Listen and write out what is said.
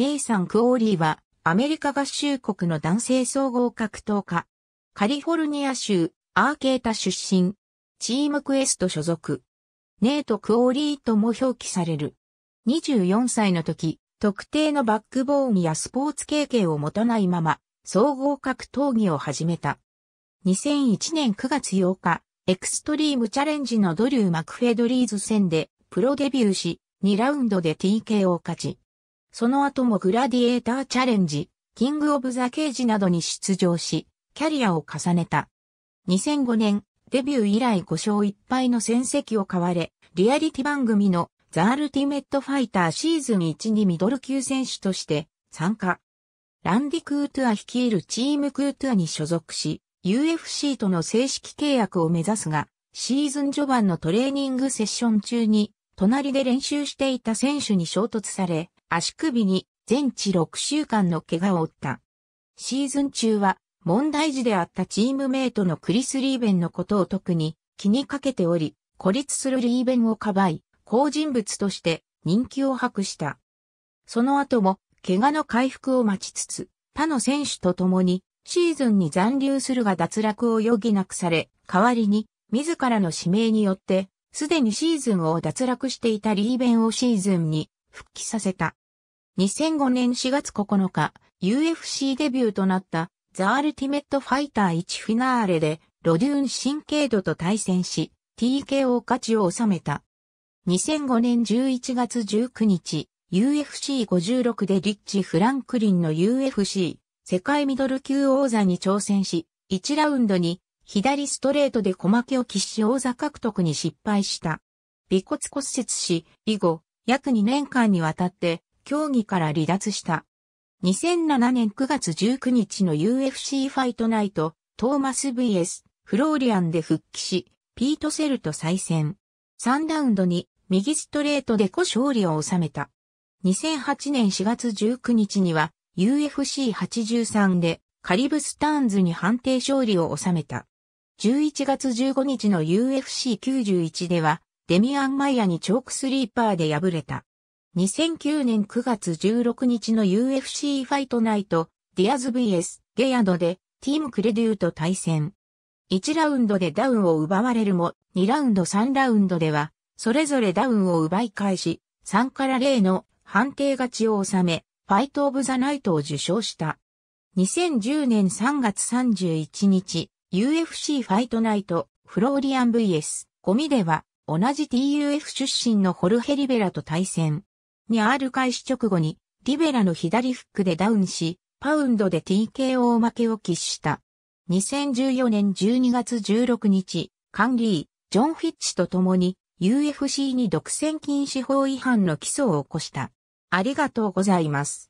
ネイサン・クオーリーは、アメリカ合衆国の男性総合格闘家。カリフォルニア州、アーケータ出身。チームクエスト所属。ネイト・クオーリーとも表記される。24歳の時、特定のバックボーンやスポーツ経験を持たないまま、総合格闘技を始めた。2001年9月8日、エクストリームチャレンジのドリュー・マクフェドリーズ戦で、プロデビューし、2ラウンドで TK を勝ち、その後もグラディエーターチャレンジ、キング・オブ・ザ・ケージなどに出場し、キャリアを重ねた。2005年、デビュー以来5勝1敗の戦績を買われ、リアリティ番組のザ・アルティメット・ファイターシーズン1にミドル級選手として参加。ランディ・クートゥア率いるチームクートゥアに所属し、UFC との正式契約を目指すが、シーズン序盤のトレーニングセッション中に、隣で練習していた選手に衝突され、足首に全治6週間の怪我を負った。シーズン中は問題児であったチームメイトのクリス・リーベンのことを特に気にかけており、孤立するリーベンをかばい、好人物として人気を博した。その後も怪我の回復を待ちつつ、他の選手と共にシーズンに残留するが脱落を余儀なくされ、代わりに自らの指名によって、すでにシーズンを脱落していたリーベンをシーズンに復帰させた。2005年4月9日、UFC デビューとなったザ・アルティメット・ファイター1フィナーレでロデューン・シンケードと対戦し、TKO 勝ちを収めた。2005年11月19日、UFC56 でリッチ・フランクリンの UFC 世界ミドル級王座に挑戦し、1ラウンドに左ストレートで小負けを喫し王座獲得に失敗した。尾骨骨折し、以後、約2年間にわたって競技から離脱した。2007年9月19日の UFC ファイトナイト、トーマス VS、フローリアンで復帰し、ピートセルと再戦。3ラウンドに右ストレートで故勝利を収めた。2008年4月19日には UFC83 でカリブスターンズに判定勝利を収めた。11月15日の UFC91 ではデミアン・マイヤにチョークスリーパーで敗れた。2009年9月16日の UFC ファイトナイト、ディアズ VS、ゲヤドで、ティームクレデューと対戦。1ラウンドでダウンを奪われるも、2ラウンド3ラウンドでは、それぞれダウンを奪い返し、3から0の判定勝ちを収め、ファイトオブザナイトを受賞した。2010年3月31日、UFC ファイトナイト、フローリアン VS、ゴミでは、同じ TUF 出身のホルヘリベラと対戦。にある開始直後に、リベラの左フックでダウンし、パウンドで TKO 負けを喫した。2014年12月16日、カンリー、ジョン・フィッチと共に UFC に独占禁止法違反の起訴を起こした。ありがとうございます。